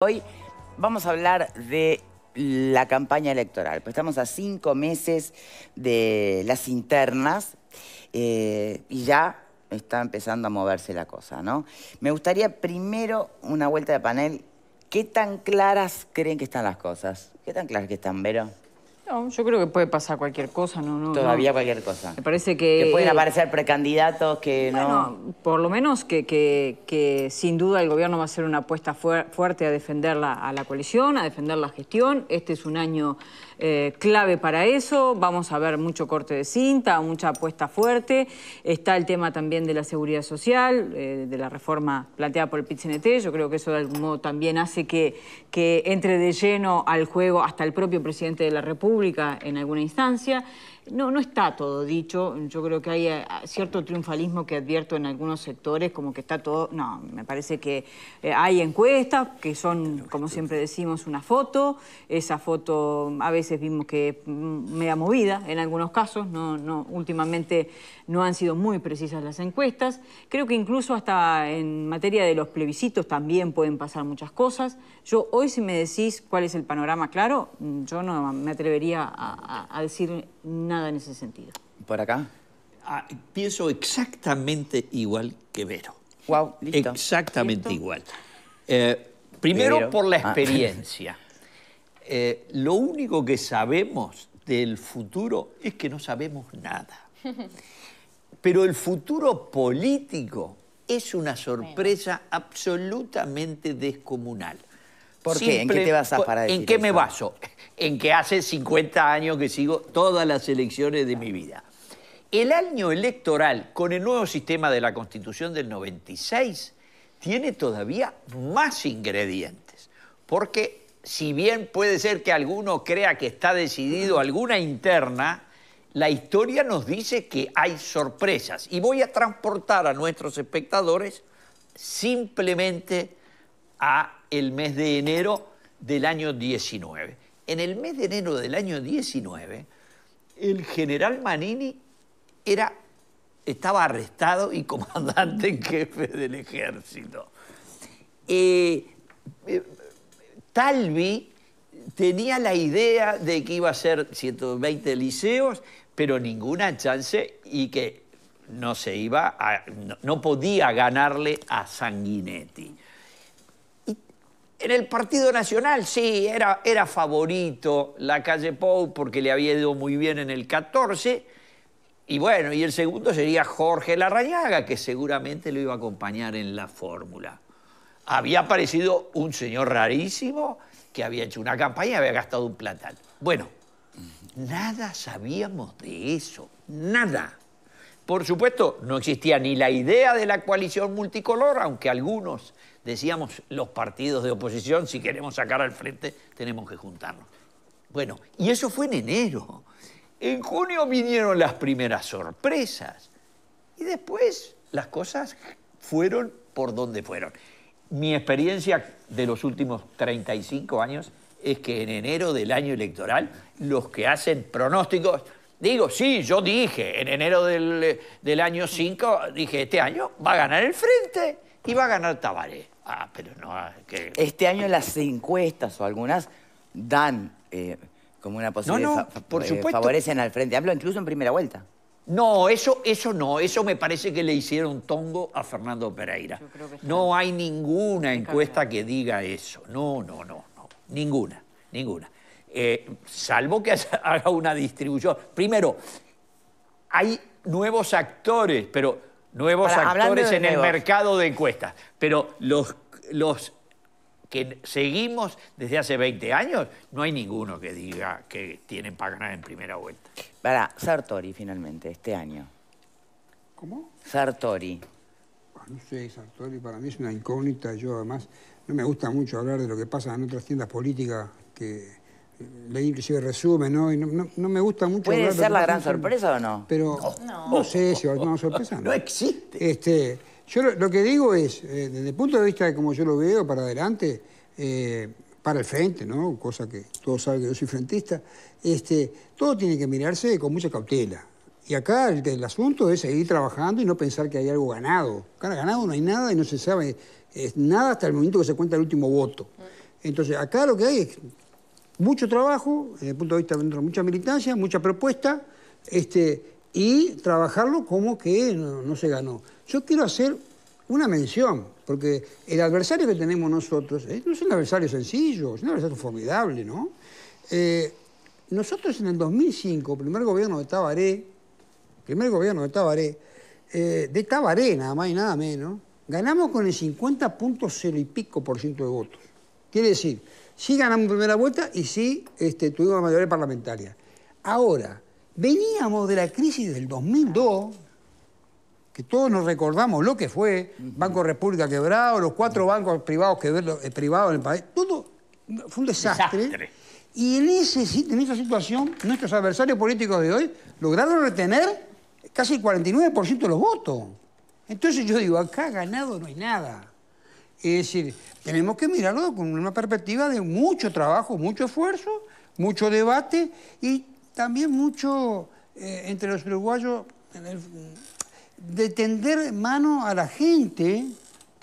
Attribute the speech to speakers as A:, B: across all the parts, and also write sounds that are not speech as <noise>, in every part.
A: Hoy vamos a hablar de la campaña electoral. Pues estamos a cinco meses de las internas eh, y ya está empezando a moverse la cosa, ¿no? Me gustaría primero una vuelta de panel. ¿Qué tan claras creen que están las cosas? ¿Qué tan claras que están, Vero?
B: yo creo que puede pasar cualquier cosa, ¿no? Todavía
A: cualquier cosa. Me parece
B: que... pueden eh, aparecer
A: precandidatos que no...
B: por lo menos que, sin duda el gobierno va a hacer una apuesta fuerte a defender a la coalición, a defender la gestión. Este es un año eh, clave para eso. Vamos a ver mucho corte de cinta, mucha apuesta fuerte. Está el tema también de la seguridad social, eh, de la reforma planteada por el pit Yo creo que eso de algún modo también hace que, que entre de lleno al juego hasta el propio presidente de la República en alguna instancia. No, no está todo dicho. Yo creo que hay eh, cierto triunfalismo que advierto en algunos sectores, como que está todo... No, me parece que hay encuestas que son, como siempre decimos, una foto. Esa foto a veces vimos que mm, media movida en algunos casos, no, últimamente no han sido muy precisas las encuestas. Creo que incluso hasta en materia de los plebiscitos también pueden pasar muchas cosas. Yo hoy si me decís cuál es el panorama claro, mm, yo no me atrevería a, decir nada en ese sentido.
C: ¿Por acá? Ah, pienso exactamente igual que Vero. Wow, listo. Exactamente igual. Eh, primero por la ah. experiencia. <laughs> Eh, lo único que sabemos del futuro es que no sabemos nada. <laughs> Pero el futuro político es una sorpresa absolutamente descomunal.
A: ¿Por qué? ¿En qué te basas para decir ¿En qué
C: me baso? <laughs> En que hace 50 años que sigo todas las elecciones de mi vida. El año electoral, con el nuevo sistema de la Constitución del 96, tiene todavía más ingredientes, porque si bien puede ser que alguno crea que está decidido alguna interna, la historia nos dice que hay sorpresas. Y voy a transportar a nuestros espectadores simplemente a el mes de enero del año 19. En el mes de enero del año 19, el general Manini era, estaba arrestado y comandante en jefe del ejército. Eh, eh, Salvi tenía la idea de que iba a ser 120 liceos, pero ninguna chance y que no se iba no, podía ganarle a Sanguinetti. en el Partido Nacional, sí, era, era favorito la calle Pou porque le había ido muy bien en el 14. Y bueno, y el segundo sería Jorge Larrañaga, que seguramente lo iba a acompañar en la fórmula había aparecido un señor rarísimo que había hecho una campaña y había gastado un platal. Bueno, nada sabíamos de eso, nada. Por supuesto, no existía ni la idea de la coalición multicolor, aunque algunos decíamos los partidos de oposición, si queremos sacar al frente, tenemos que juntarnos. Bueno, y eso fue en enero. En junio vinieron las primeras sorpresas y después las cosas fueron por donde fueron. Mi experiencia de los últimos 35 años es que en enero del año electoral los que hacen pronósticos, digo, sí, yo dije, en enero del, año 5, dije, este año va a ganar el frente y va a ganar Tabaré. Ah, pero no... Ah,
A: este año las encuestas o algunas dan eh, como una posibilidad, eh, favorecen
C: al frente. Hablo incluso en primera vuelta. No, eso, eso no, eso me parece que le hicieron tongo a Fernando Pereira. No hay ninguna encuesta que diga eso, no, no, no, no. ninguna, ninguna. Eh, salvo que <laughs> haga una distribución. Primero, hay nuevos actores, pero nuevos actores en el mercado de encuestas, pero los, los que seguimos desde hace 20 años, no hay ninguno que diga que tienen para ganar en primera vuelta.
A: Para Sartori, finalmente, este año. ¿Cómo? Sartori.
D: Ah, no sé, Sartori para mí es una incógnita. Yo además no me gusta mucho hablar de lo que pasa en otras tiendas políticas que eh, leí inclusive resumen, ¿no? Y no, no, me gusta mucho. ¿Puede ser la gran sorpresa o no? Pero no, sé si va a ser una sorpresa. No, existe. Este, yo lo, que digo es, eh, desde el punto de vista de como yo lo veo para adelante, eh, para el frente, ¿no? Cosa que todos saben que yo soy frentista, este, todo tiene que mirarse con mucha cautela. Y acá el, asunto es seguir trabajando y no pensar que hay algo ganado. Acá ganado no hay nada y no se sabe es nada hasta el momento que se cuenta el último voto. Entonces, acá lo que hay es mucho trabajo, desde el punto de vista de mucha militancia, mucha propuesta, este, y trabajarlo como que no se ganó. Yo quiero hacer una mención, porque el adversario que tenemos nosotros eh, no es un adversario sencillo, es un adversario formidable, ¿no? Eh, nosotros en el 2005, primer gobierno de Tabaré, primer gobierno de Tabaré, eh, de Tabaré nada más y nada menos, ganamos con el 50.0 y pico por ciento de votos. Quiere decir, sí ganamos primera vuelta y sí este, tuvimos la mayoría parlamentaria. Ahora, veníamos de la crisis del 2002, que todos nos recordamos lo que fue, Banco República quebrado, los cuatro bancos privados quebrados eh, privado en el país, todo fue un desastre. Y en, en esa situación, nuestros adversarios políticos de hoy lograron retener casi el 49% de los votos. Entonces yo digo, acá ganado no hay nada. Es decir, tenemos que mirarlo con una perspectiva de mucho trabajo, mucho esfuerzo, mucho debate y también mucho eh, entre los uruguayos de tender mano a la gente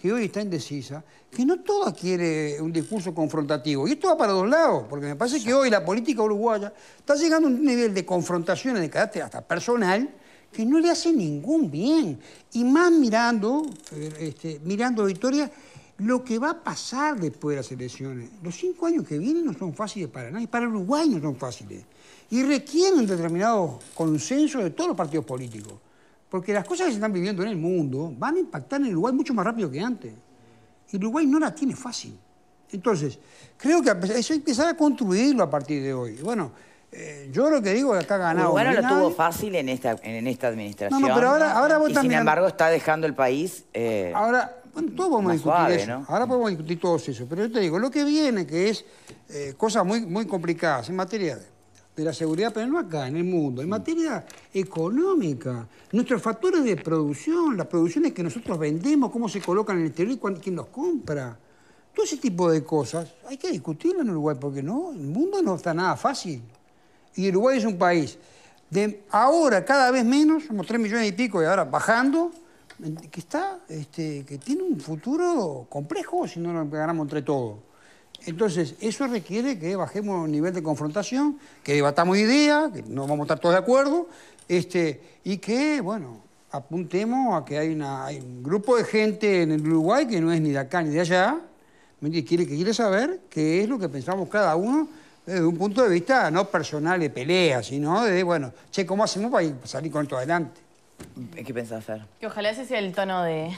D: que hoy está indecisa, que no toda quiere un discurso confrontativo. Y esto va para dos lados, porque me parece que hoy la política uruguaya está llegando a un nivel de confrontaciones de carácter hasta personal que no le hace ningún bien. Y más mirando, eh, este, mirando Victoria, lo que va a pasar después de las elecciones. Los cinco años que vienen no son fáciles para nadie, para Uruguay no son fáciles. Y requieren determinado consenso de todos los partidos políticos. Porque las cosas que se están viviendo en el mundo van a impactar en Uruguay mucho más rápido que antes. Y Uruguay no la tiene fácil. Entonces, creo que eso hay que empezar a construirlo a partir de hoy. Bueno, eh, yo lo que digo es acá ganado. Uruguay no lo tuvo
A: fácil en esta, en esta administración. No, pero ahora, ahora vos también. Sin embargo, está dejando el país. Eh,
D: ahora, bueno, todos podemos discutir eso. Ahora podemos discutir todos eso. Pero yo te digo, lo que viene, que es eh, cosas muy, muy complicadas en materia de de la seguridad, pero no acá, en el mundo, en materia económica. Nuestros factores de producción, las producciones que nosotros vendemos, cómo se colocan en el exterior y quién los compra. Todo ese tipo de cosas hay que discutirlo en Uruguay, porque no, el mundo no está nada fácil. Y Uruguay es un país de ahora cada vez menos, somos 3 millones y pico y ahora bajando, que está, este, que tiene un futuro complejo si no lo ganamos entre todos. Entonces, eso requiere que bajemos el nivel de confrontación, que debatamos ideas, que no vamos a estar todos de acuerdo, este, y que, bueno, apuntemos a que hay, un grupo de gente en el Uruguay que no es ni de acá ni de allá, que quiere, que quiere saber qué es lo que pensamos cada uno desde un punto de vista no personal de pelea, sino de, bueno, che, ¿cómo hacemos para salir con esto adelante? ¿Qué pensás hacer?
E: Que ojalá ese sea el tono de,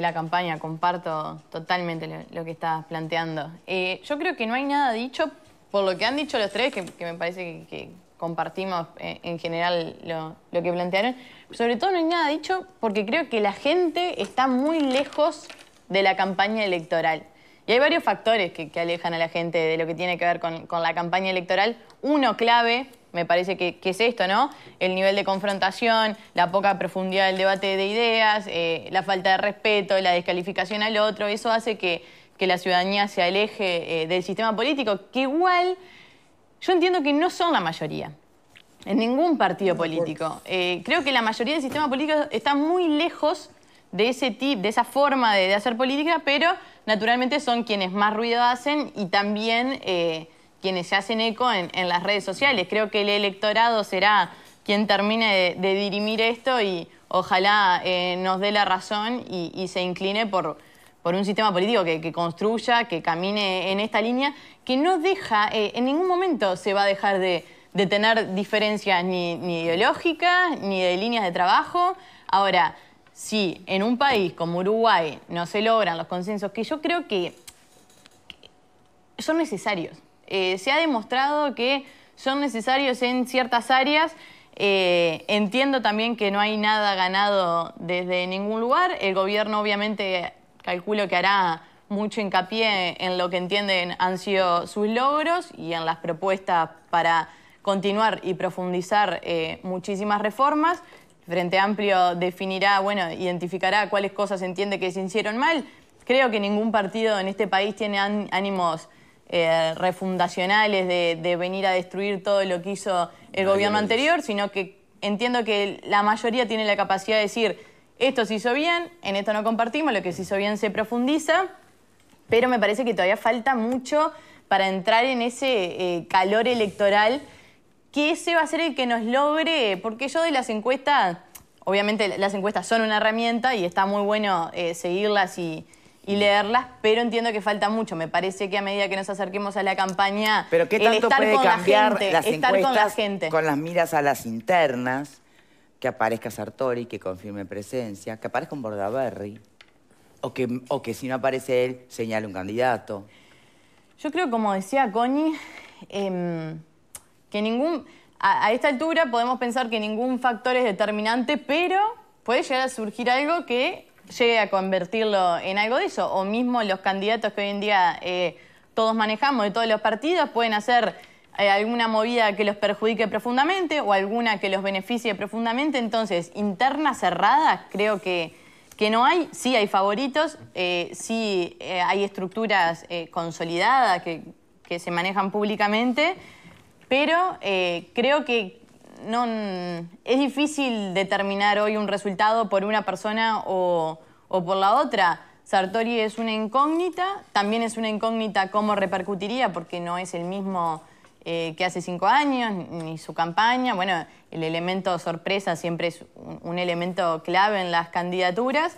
E: la campaña. Comparto totalmente lo, que estás planteando. Eh, yo creo que no hay nada dicho, por lo que han dicho los tres, que, me parece que, compartimos eh, en general lo, que plantearon. Sobre todo no hay nada dicho porque creo que la gente está muy lejos de la campaña electoral. Y hay varios factores que, alejan a la gente de lo que tiene que ver con, con la campaña electoral. Uno clave me parece que, es esto, ¿no? El nivel de confrontación, la poca profundidad del debate de ideas, eh, la falta de respeto, la descalificación al otro, eso hace que, la ciudadanía se aleje eh, del sistema político, que igual yo entiendo que no son la mayoría. En ningún partido político. Eh, creo que la mayoría del sistema político está muy lejos de ese tipo, de esa forma de, hacer política, pero naturalmente son quienes más ruido hacen y también quienes se hacen eco en, las redes sociales. Creo que el electorado será quien termine de, dirimir esto y ojalá eh, nos dé la razón y, se incline por, un sistema político que, construya, que camine en esta línea, que no deja, eh, en ningún momento se va a dejar de, tener diferencias ni, ideológicas, ni de líneas de trabajo. Ahora, si en un país como Uruguay no se logran los consensos, que yo creo que son necesarios, eh, se ha demostrado que son necesarios en ciertas áreas. Eh, entiendo también que no hay nada ganado desde ningún lugar. El gobierno obviamente calculo que hará mucho hincapié en lo que entienden han sido sus logros y en las propuestas para continuar y profundizar eh, muchísimas reformas. Frente Amplio definirá, bueno, identificará cuáles cosas entiende que se hicieron mal. Creo que ningún partido en este país tiene ánimos eh, refundacionales de, venir a destruir todo lo que hizo el gobierno anterior, sino que entiendo que la mayoría tiene la capacidad de decir, esto se hizo bien, en esto no compartimos, lo que se hizo bien se profundiza, pero me parece que todavía falta mucho para entrar en ese eh, calor electoral que ese va a ser el que nos logre, porque yo de las encuestas, obviamente las encuestas son una herramienta y está muy bueno eh, seguirlas y, y leerlas, pero entiendo que falta mucho. Me parece que a medida que nos acerquemos a la campaña, pero qué tanto puede con cambiar la gente, las estar con la gente. Con
A: las miras a las internas, que aparezca Sartori, que confirme presencia, que aparezca un Bordaberry, o que, o que si no aparece él, señale un candidato.
E: Yo creo, como decía Connie, em, que ningún. a, esta altura podemos pensar que ningún factor es determinante, pero puede llegar a surgir algo que llegue a convertirlo en algo de eso. O mismo los candidatos que hoy en día eh, todos manejamos de todos los partidos pueden hacer eh, alguna movida que los perjudique profundamente o alguna que los beneficie profundamente. Entonces, internas cerradas creo que, no hay. Sí hay favoritos, eh, sí hay estructuras consolidadas que, se manejan públicamente, pero creo que no, es difícil determinar hoy un resultado por una persona o, por la otra. Sartori es una incógnita, también es una incógnita cómo repercutiría, porque no es el mismo eh, que hace cinco años, ni su campaña. Bueno, el elemento sorpresa siempre es un elemento clave en las candidaturas.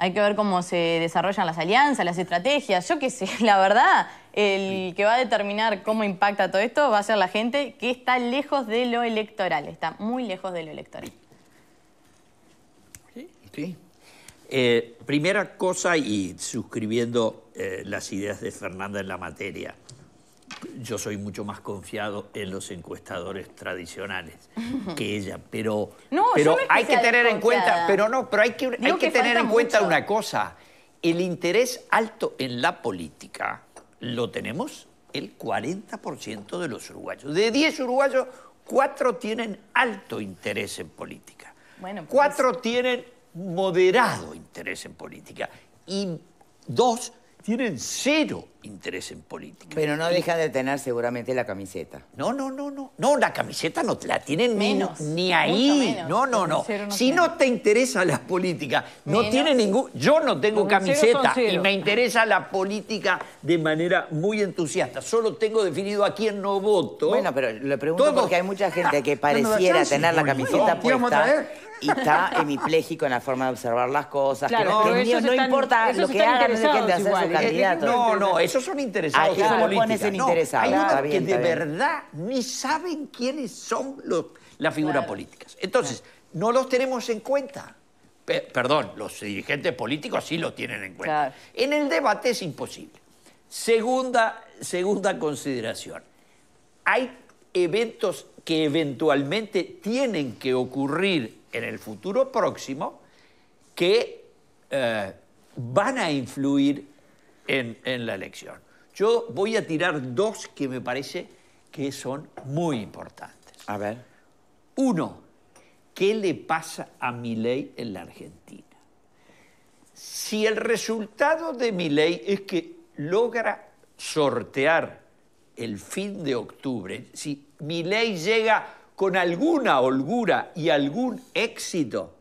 E: Hay que ver cómo se desarrollan las alianzas, las estrategias. Yo qué sé, <laughs> la verdad, el que va a determinar cómo impacta todo esto va a ser la gente que está lejos de lo electoral, está muy lejos de lo electoral.
C: Sí. Eh, primera cosa, y suscribiendo eh, las ideas de Fernanda en la materia, yo soy mucho más confiado en los encuestadores tradicionales
E: <laughs> que
C: ella, pero, hay que tener en cuenta, pero no, pero hay que, que, tener en cuenta una cosa, el interés alto en la política lo tenemos el 40% de los uruguayos. De 10 uruguayos, 4 tienen alto interés en política. Bueno, 4 pues tienen moderado interés en política y 2 tienen cero interés en
A: política. Pero no deja de tener seguramente la camiseta. No, no, no, no. No, la camiseta no te la
C: tienen menos. Ni, ahí. No, no, no. si no te interesa la política, no tiene ningún. Yo no tengo camiseta y me interesa la política de manera muy entusiasta. Solo tengo definido a quién no voto. Bueno, pero le pregunto porque hay mucha ¡Ah! gente que
A: pareciera tener la camiseta puesta y está hemipléjico en la forma de observar las cosas. Claro, no, importa lo que hagan, no su candidato. No, no, esos
C: son interesados No, hay que de verdad ni saben quiénes son las figuras políticas. Entonces, no los tenemos en cuenta. perdón, los dirigentes políticos sí lo tienen en cuenta. En el debate es imposible. Segunda, segunda consideración. Hay eventos que eventualmente tienen que ocurrir en el futuro próximo que eh, van a influir en, la elección. Yo voy a tirar dos que me parece que son muy importantes. A ver. Uno, ¿qué le pasa a mi ley en la Argentina? Si el resultado de mi ley es que logra sortear el fin de octubre, si mi ley llega con alguna holgura y algún éxito,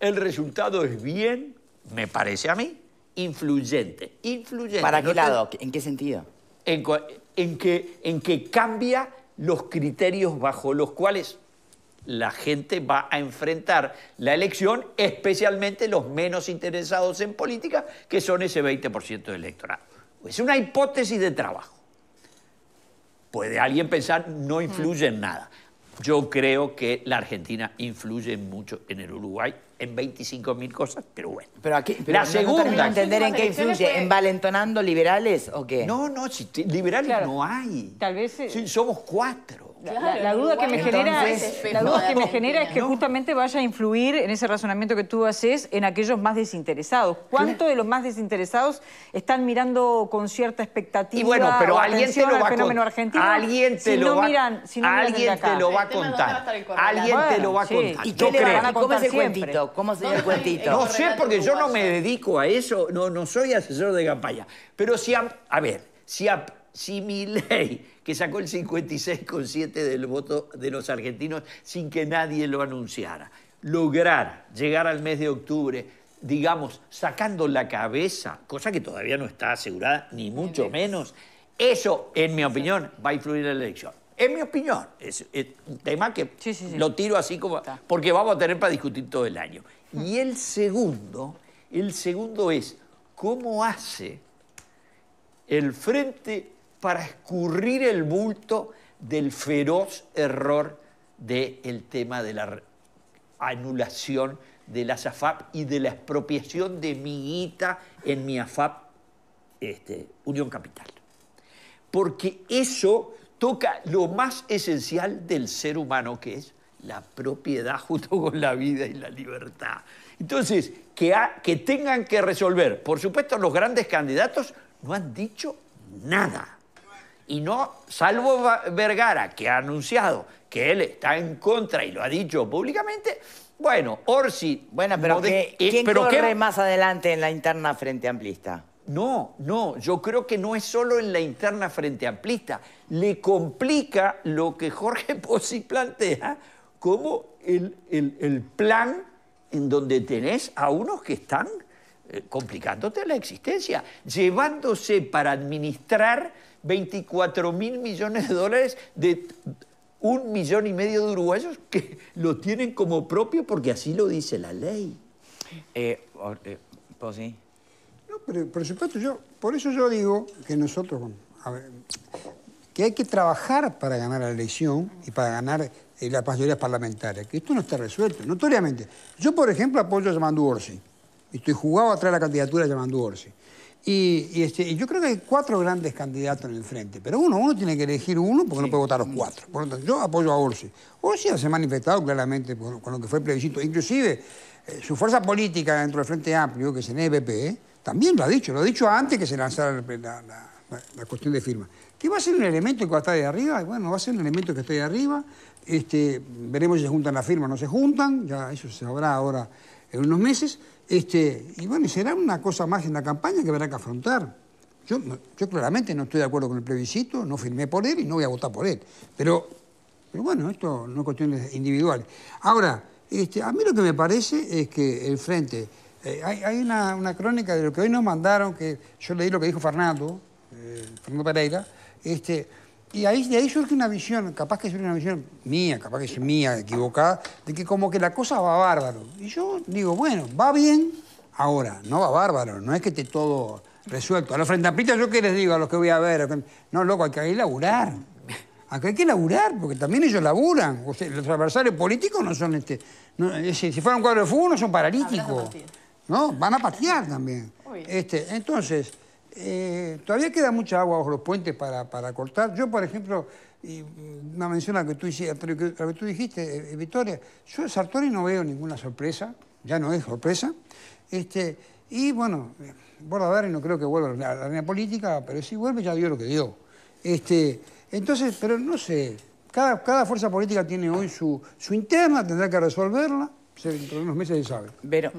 C: el resultado es bien, me parece a mí, influyente. Influyente. ¿Para qué lado? ¿En qué sentido? En, que, en que cambia los criterios bajo los cuales la gente va a enfrentar la elección, especialmente los menos interesados en política, que son ese 20% del electorado. Es una hipótesis de trabajo. Puede alguien pensar, no influye en nada. Yo creo que la Argentina influye mucho en el Uruguay en 25.000 cosas, pero bueno. Pero aquí,
B: pero la segunda. entender en qué influye?
A: ¿Envalentonando liberales o qué? No, no, si
C: liberales no hay. Tal vez. Eh, si somos cuatro
B: la, duda que me genera, la duda que me genera es que justamente vaya a influir en ese razonamiento que tú haces en aquellos más desinteresados. ¿Cuánto de los más desinteresados están mirando con cierta expectativa? Y pero alguien te lo va a fenómeno argentino. Alguien te si no miran, si alguien te lo va a contar.
C: Alguien te lo va a contar. ¿Y qué le van a contar ¿Cómo es el cuentito? ¿Cómo el cuentito? No sé porque yo no me dedico a eso, no soy asesor de campaña. Pero si a ver, si a si mi ley, que sacó el 56,7 del voto de los argentinos sin que nadie lo anunciara, lograr llegar al mes de octubre, digamos, sacando la cabeza, cosa que todavía no está asegurada, ni mucho menos, eso, en mi opinión, va a influir en la elección. En mi opinión, es, un tema que lo tiro así como... Porque vamos a tener para discutir todo el año. Y el segundo, el segundo es cómo hace el frente para escurrir el bulto del feroz error del tema de la anulación de las AFAP y de la expropiación de mi guita en mi AFAP este, Unión Capital. Porque eso toca lo más esencial del ser humano, que es la propiedad junto con la vida y la libertad. Entonces, que tengan que resolver, por supuesto los grandes candidatos no han dicho nada y no, salvo Vergara, que ha anunciado que él está en contra y lo ha dicho públicamente, bueno, Orsi... Bueno, pero, eh, corre más
A: adelante en la interna frente amplista?
C: No, no, yo creo que no es solo en la interna frente amplista. Le complica lo que Jorge <laughs> Pozzi plantea como el, plan en donde tenés a unos que están eh, complicándote la existencia, llevándose para administrar 24 mil millones de dólares de un millón y medio de uruguayos que lo tienen como propio porque así lo dice la ley. Eh, eh,
A: pues no,
C: pero por supuesto, yo, por eso yo digo que nosotros,
D: que hay que trabajar para ganar la elección y para ganar eh, las mayorías parlamentarias, que esto no está resuelto, notoriamente. Yo, por ejemplo, apoyo a Yamandu Orsi. Estoy jugado atrás de la candidatura de Yamandu Orsi. Y, este, yo creo que hay cuatro grandes candidatos en el frente, pero uno, uno tiene que elegir uno porque no puede votar los cuatro. Por lo tanto, yo apoyo a Orsi. Orsi se ha manifestado claramente con, lo que fue el plebiscito. Inclusive, eh, su fuerza política dentro del Frente Amplio, que es el EPP, también lo ha dicho, lo ha dicho antes que se lanzara la, la, cuestión de firma. ¿Qué va a ser un elemento que va a estar de arriba, bueno, va a ser un elemento que está ahí arriba. Este, veremos si se juntan las firmas o no se juntan, ya eso se sabrá ahora en unos meses este, y bueno, será una cosa más en la campaña que habrá que afrontar. Yo, yo claramente no estoy de acuerdo con el plebiscito, no firmé por él y no voy a votar por él. Pero, bueno, esto no es cuestiones individual. Ahora, este, a mí lo que me parece es que el Frente... Eh, hay, una, crónica de lo que hoy nos mandaron, que yo leí lo que dijo Fernando, eh, Fernando Pereira, este, y ahí, de ahí surge una visión, capaz que es una visión mía, capaz que es mía, equivocada, de que como que la cosa va bárbaro. Y yo digo, bueno, va bien ahora, no va bárbaro, no es que esté todo resuelto. A los frente yo qué les digo a los que voy a ver. No, loco, hay que laburar. Acá hay que laburar, porque también ellos laburan. los adversarios políticos no son este. si, fuera un cuadro de fútbol no son paralíticos. No, van a patear también. Este, entonces. Eh, todavía queda mucha agua bajo los puentes para, cortar. Yo, por ejemplo, mm, una mención a que tú, tú dijiste, eh, eh, Victoria, yo en Sartori no veo ninguna sorpresa, ya no es sorpresa. Este, y bueno, y no creo que vuelva a la línea política, pero si vuelve ya dio lo que dio. Este, entonces, pero no sé, cada, cada fuerza política tiene hoy su, interna, tendrá que resolverla, dentro de unos meses se sabe. Pero...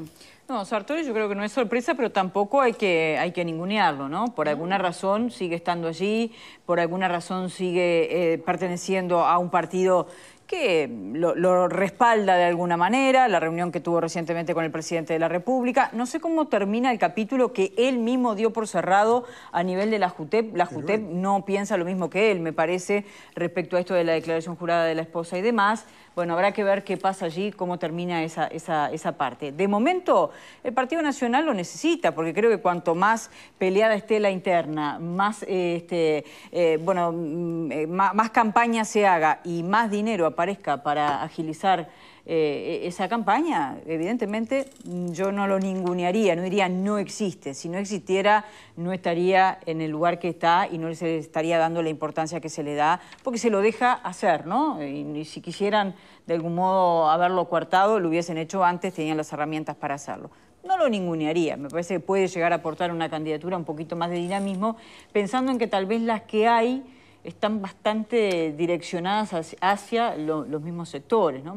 B: No, Sartori yo creo que no es sorpresa, pero tampoco hay que, hay que ningunearlo, ¿no? Por alguna razón sigue estando allí, por alguna razón sigue eh, perteneciendo a un partido que lo, lo, respalda de alguna manera, la reunión que tuvo recientemente con el presidente de la República. No sé cómo termina el capítulo que él mismo dio por cerrado a nivel de la JUTEP. La JUTEP no piensa lo mismo que él, me parece, respecto a esto de la declaración jurada de la esposa y demás. Bueno, habrá que ver qué pasa allí, cómo termina esa, parte. De momento, el Partido Nacional lo necesita, porque creo que cuanto más peleada esté la interna, más, eh, este, eh, mm, eh, más campaña se haga y más dinero aparezca para agilizar eh, e-, esa campaña. Evidentemente mm, yo no lo ningunearía, no diría no existe. Si no existiera, no estaría en el lugar que está y no se le estaría dando la importancia que se le da, porque se lo deja hacer, ¿no? Eh, y si quisieran de algún modo haberlo coartado, lo hubiesen hecho antes, tenían las herramientas para hacerlo no lo ningunearía, me parece que puede llegar a aportar una candidatura un poquito más de dinamismo, pensando en que tal vez las que hay están bastante direccionadas hacia, los mismos sectores, ¿no?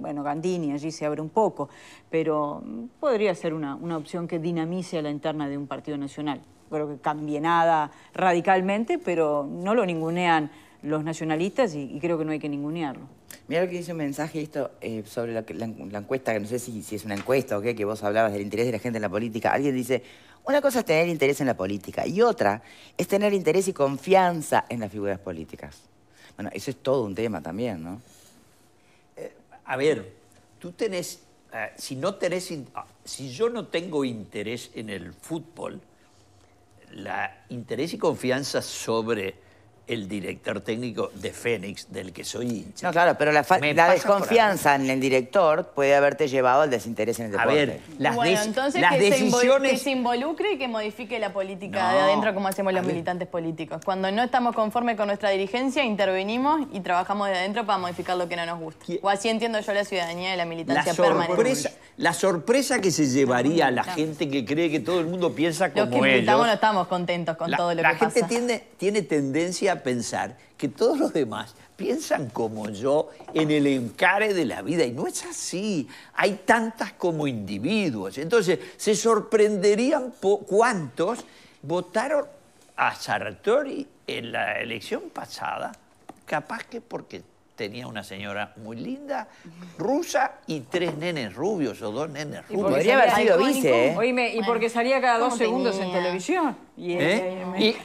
B: bueno, Gandini allí se abre un poco, pero podría ser una, opción que dinamice a la interna de un partido nacional. Creo que cambie nada radicalmente, pero no lo ningunean los nacionalistas y, creo que no hay que ningunearlo. Mira lo que dice un mensaje
A: esto eh, sobre la, encuesta, que no sé si, si, es una encuesta o qué, que vos hablabas del interés de la gente en la política. Alguien dice, una cosa es tener interés en la política y otra es tener interés y confianza en las figuras políticas. Bueno, eso es todo un tema también, ¿no?
C: Eh, a ver, tú tenés, eh, si no tenés, ah, si yo no tengo interés en el fútbol, la interés y confianza sobre el director técnico de Fénix, del que soy hincha.
A: No, claro, pero la, desconfianza en el director puede haberte llevado al desinterés en el deporte. A ver, las, bueno, entonces que
E: Se que involucre y que modifique la política de adentro como hacemos los militantes políticos. Cuando no estamos conformes con nuestra dirigencia, intervenimos y trabajamos de adentro para modificar lo que no nos gusta. O así entiendo yo la ciudadanía de la militancia permanente.
C: La sorpresa que se llevaría a la gente que cree que todo el mundo piensa como ellos. Los que militamos no
E: estamos contentos con todo lo que pasa. La gente tiene,
C: tiene tendencia pensar que todos los demás piensan como yo en el encare de la vida y no es así. Hay tantas como individuos. Entonces, se sorprenderían cuántos votaron a Sartori en la elección pasada, capaz que porque tenía una señora muy linda, rusa, y tres nenes rubios o dos nenes rubios. Podría haber sido vice, ¿eh?
B: Oíme, y porque salía cada dos segundos en televisión.
C: ¿Eh?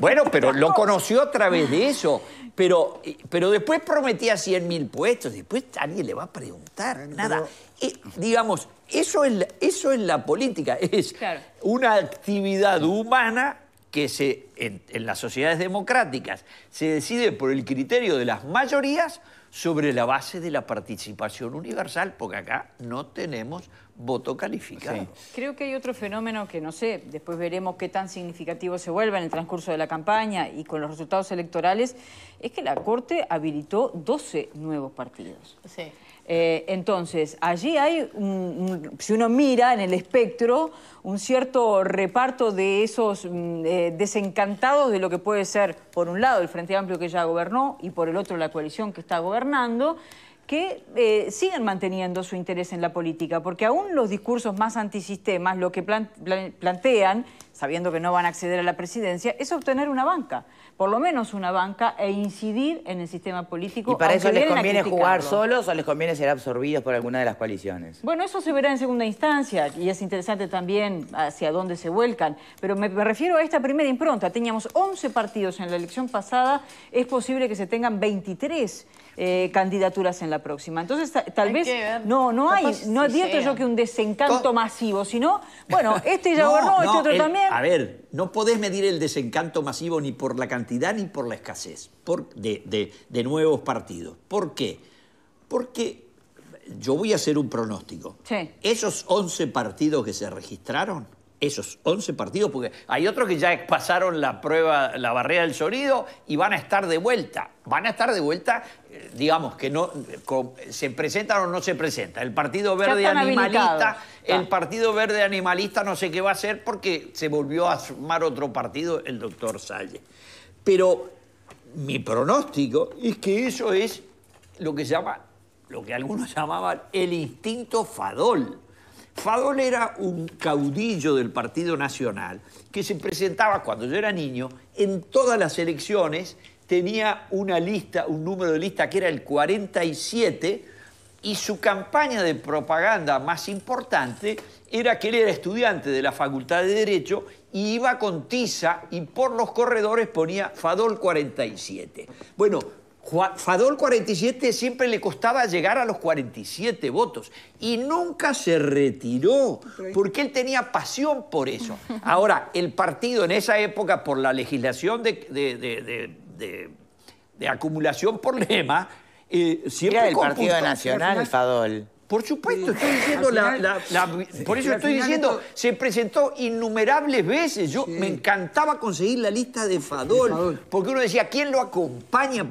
C: bueno, pero lo conoció a través de eso. Pero, pero después prometía 100.000 mil puestos, después alguien le va a preguntar, nada. Eh, digamos, eso es, la, eso es la política, es una actividad humana que se, en, las sociedades democráticas se decide por el criterio de las mayorías sobre la base de la participación universal, porque acá no tenemos voto calificado.
B: Creo que hay otro fenómeno que no sé, después veremos qué tan significativo se vuelve en el transcurso de la campaña y con los resultados electorales, es que la Corte habilitó 12 nuevos partidos. Sí. Eh, entonces, allí hay, si uno mira en el espectro, un cierto reparto de esos mm, eh, desencantados de lo que puede ser, por un lado, el Frente Amplio que ya gobernó y por el otro la coalición que está gobernando, que eh, siguen manteniendo su interés en la política, porque aún los discursos más antisistemas lo que plantean, sabiendo que no van a acceder a la presidencia, es obtener una banca, por lo menos una banca, e incidir en el sistema político. ¿Y para eso les conviene jugar solos
A: o les conviene ser absorbidos por alguna de las coaliciones?
B: Bueno, eso se verá en segunda instancia, y es interesante también hacia dónde se vuelcan, pero me, refiero a esta primera impronta. Teníamos 11 partidos en la elección pasada, es posible que se tengan 23 eh, candidaturas en la próxima. Entonces, tal vez... No, no hay, no advierto yo que un desencanto masivo, sino, bueno, <laughs> este ya no, este otro también. A
C: ver, no podés medir el desencanto masivo ni por la cantidad ni por la escasez de, nuevos partidos. ¿Por qué? Porque yo voy a hacer un pronóstico. Esos 11 partidos que se registraron, esos 11 partidos, porque hay otros que ya pasaron la prueba, la barrera del sonido y van a estar de vuelta. Van a estar de vuelta, eh, digamos, que no se presentan o no se presenta. El Partido Verde Animalista, el ah. Partido Verde Animalista no sé qué va a hacer porque se volvió a sumar otro partido el doctor Salle. Pero mi pronóstico es que eso es lo que llama, lo que algunos <laughs> llamaban el instinto Fadol Fadol era un caudillo del Partido Nacional que se presentaba cuando yo era niño en todas las elecciones, tenía una lista, un número de lista que era el 47 y su campaña de propaganda más importante era que él era estudiante de la Facultad de Derecho y iba con tiza y por los corredores ponía Fadol 47. Bueno, Fadol 47 siempre le costaba llegar a los 47 votos y nunca se retiró porque él tenía pasión por eso. Ahora, el partido en esa época por la legislación de, acumulación por <laughs> lema, eh, siempre... Era el Partido Nacional, Fadol. Por supuesto, mm. estoy diciendo la, Por eso estoy diciendo, se presentó innumerables veces. Yo me encantaba conseguir la lista de Fadol, porque uno decía, ¿quién lo acompaña?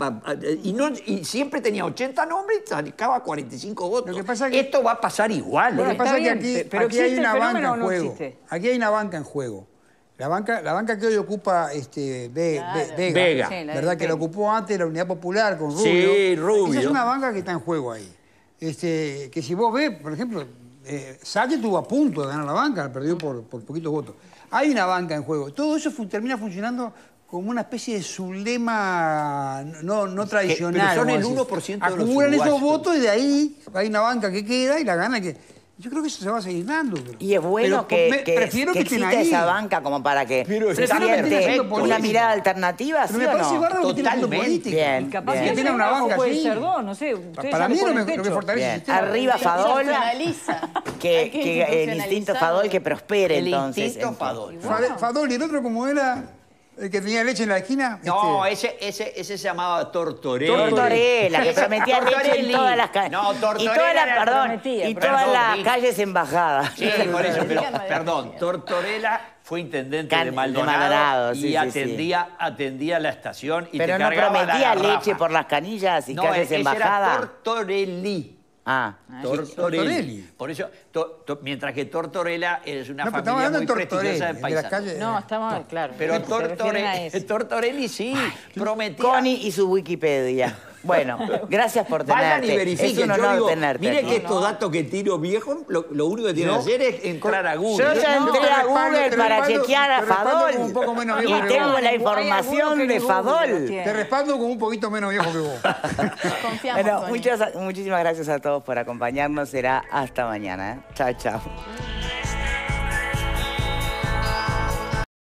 C: Y, siempre tenía 80 nombres y sacaba 45 votos. que pasa Esto va a pasar igual.
D: Lo que ¿eh? pasa que aquí, aquí hay una banca en juego. aquí hay una banca en juego. La banca, la banca que hoy ocupa este, Vega, ¿verdad? Que la ocupó antes la Unidad Popular con Rubio. Esa es una banca que está en juego ahí. Este, que si vos ves, por ejemplo, eh, estuvo a punto de ganar la banca, perdió por, poquitos votos. Hay una banca en juego. Todo eso termina funcionando como una especie de sublema no, tradicional. Que, son el 1% de los Acumulan esos votos y de ahí hay una banca que queda y la gana que... Yo creo que eso se va a seguir dando. y es bueno que, que, que, que exista ahí. esa
A: banca como para que pero, se siente una mirada
D: alternativa, pero me o
A: parece no? bárbaro que tiene política. capaz bien. que tiene una banca así.
B: no sé. Para mí no me, lo que
A: fortalece Arriba Fadol, que, que el instinto Fadol que prospere
D: entonces. El instinto Fadol. Fadol y el otro como era... ¿El que tenía leche en la esquina? No,
C: este, ese, ese, ese se llamaba Tortorella. Tortorella, que se metía leche en todas las calles. No, Tortorella. Y, perdón, y todas las
A: calles embajadas. Sí, por eso, pero
C: perdón, Tortorella fue intendente de Maldonado, y sí, atendía, atendía la estación y pero te no cargaba prometía leche
A: por las canillas y no, calles embajadas. Tortorelli.
C: Ah, ah Tortorelli. Por eso, mientras que Tortorella es una no, familia muy prestigiosa de paisanos. No, estamos, claro. Pero Tortorelli, Tortorelli sí,
A: Connie y su Wikipedia. Bueno, gracias por tenerte. Vayan y verifiquen. Es un honor tenerte. Mire que estos datos
C: que tiro viejo, lo, único que tiene que hacer es entrar a Google. Yo ya entré a Google para chequear a Fadol. Un poco menos viejo y tengo la información de Fadol.
A: Te respaldo con un poquito menos viejo que vos. Confiamos, bueno, muchas, muchísimas gracias a todos por acompañarnos. Será hasta mañana. ¿eh? Chao, chao.